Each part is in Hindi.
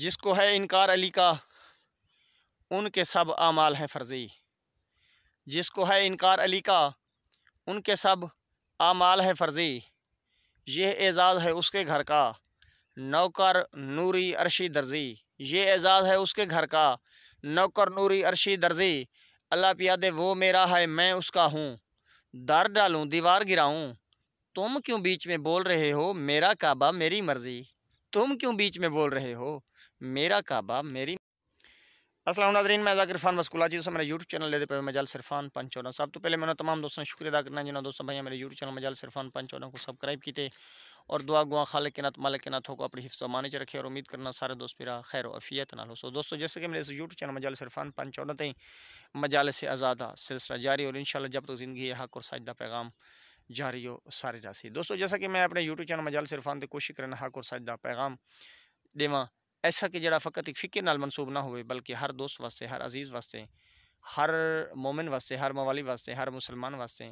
जिसको है इनकार अली का उनके सब आमाल हैं फ़र्ज़ी जिसको है इनकार अली का उनके सब आमाल हैं फ़र्ज़ी यह एजाज़ है उसके घर का नौकर नूरी अरशी दर्जी ये एजाज़ है उसके घर का नौकर नूरी अरशी दर्जी अल्लाह पियादे वो मेरा है मैं उसका हूँ दर डालूँ दीवार गिराऊँ तुम क्यों बीच में बोल रहे हो मेरा काबा मेरी मर्ज़ी तुम क्यों बीच में बोल रहे हो मेरा काबा मेरी असलम नाजरीन मैं जाकिर वस्कूला जी दोस्तों मेरा यूट्यूब चैनल लेते पे मजाल सिरफान पंचौना सब तो पहले मैंने तमाम दोस्तों शुक्रिया अदा करना जिन्होंने दोस्तों भैया मेरे यूट्यूब चैनल मजाल सिरफान पंचौना को सब्सक्राइब किए और दुआ गुआ खाल के नाथ मालिक के नाथ होकर अपनी हिफ्सा माने च रखे और उम्मीद करना सारे दोस्त मेरा खैर अफियत ना हो सो दोस्तों जैसे कि मेरे इस यूट्यूब चैनल मजाल सिरफान पंचौना तीन मजाल से आज़ादा सिलसिला जारी और इन जब तक ज़िंदगी हक और साजदा पैगाम जारी हो सारे रासी दोस्तों जैसा कि मैं अपने यूट्यूब चैनल मजाल सिरफान से कोशिश करना हक और साजदा पैगाम देवा ऐसा कि जरा फकत एक फिके मनसूब ना हो बल्कि हर दोस्त वास्ते हर अजीज़ वास्ते हर मोमिन वास्ते हर मवाली वास्ते हर मुसलमान वास्ते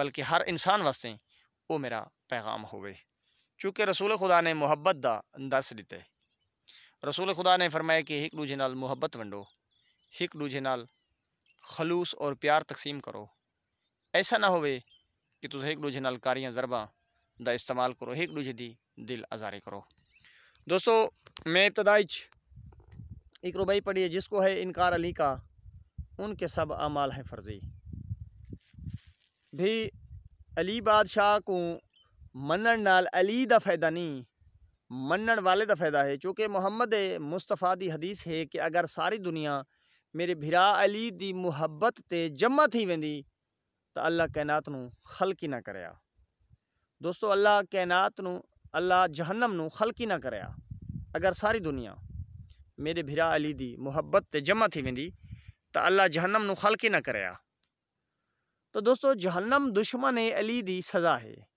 बल्कि हर इंसान वास्ते वो मेरा पैगाम हो चूँकि रसूल खुदा ने मुहब्बत का दस है रसूल खुदा ने फरमाया कि एक दूजे मुहब्बत वंडो एक दूजे खलूस और प्यार तकसीम करो ऐसा ना हो कि तुम एक दूजे कारियाँ जरबा का इस्तेमाल करो एक दूजे की दिल आज़ारी करो दोस्तों मैं इब्तदाइज एक पढ़ी है जिसको है इनकार अली का उनके सब अमाल हैं फ़र्जी भी अली बादशाह को मनण नाल अली दा फायदा नहीं मनण वाले दा फायदा है चूँकि मोहम्मद मुस्तफ़ा दी हदीस है कि अगर सारी दुनिया मेरे भिरा अली दी मुहब्बत ते जमा थी वेंदी तो अल्लाह कैनात नू खलकी ना करया दोस्तों अल्लाह कैनात नू अल्लाह जहनम खलकी ना कर अगर सारी दुनिया मेरे भिरा अली की मुहब्बत से जमा थी वी तो अल्लाह जहनम खलकी ना कर तो दोस्तों जहन्नम दुश्मन है अली की सज़ा है